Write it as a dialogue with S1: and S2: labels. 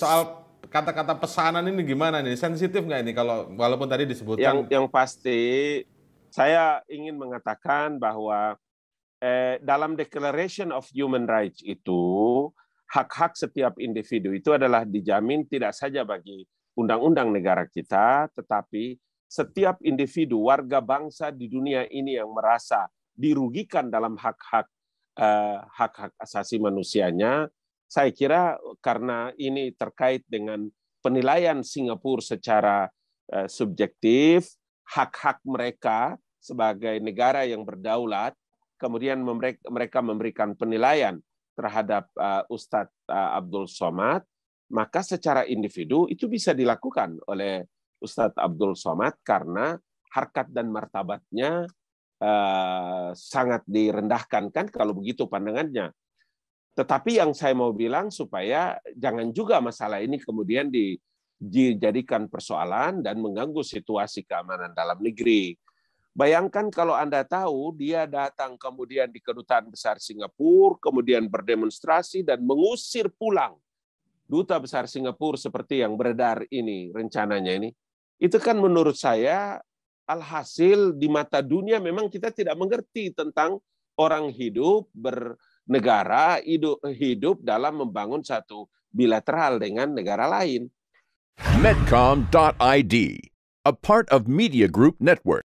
S1: soal kata-kata pesanan ini gimana nih? Sensitif nggak ini kalau walaupun tadi disebutkan? Yang, yang pasti saya ingin
S2: mengatakan bahwa eh, dalam Declaration of Human Rights itu hak-hak setiap individu itu adalah dijamin tidak saja bagi undang-undang negara kita, tetapi setiap individu warga bangsa di dunia ini yang merasa dirugikan dalam hak-hak eh, hak-hak eh, asasi manusianya saya kira karena ini terkait dengan penilaian Singapura secara eh, subjektif, hak-hak mereka sebagai negara yang berdaulat, kemudian mereka memberikan penilaian terhadap eh, Ustadz eh, Abdul Somad, maka secara individu itu bisa dilakukan oleh Ustadz Abdul Somad karena harkat dan martabatnya sangat direndahkan kan kalau begitu pandangannya tetapi yang saya mau bilang supaya jangan juga masalah ini kemudian di, dijadikan persoalan dan mengganggu situasi keamanan dalam negeri. Bayangkan kalau Anda tahu dia datang kemudian di kedutaan besar Singapura, kemudian berdemonstrasi dan mengusir pulang duta besar Singapura seperti yang beredar ini rencananya ini. Itu kan menurut saya alhasil di mata dunia memang kita tidak mengerti tentang orang hidup ber, negara hidup, hidup dalam membangun satu bilateral dengan negara lain. Medcom.id, a part of Media Group Network.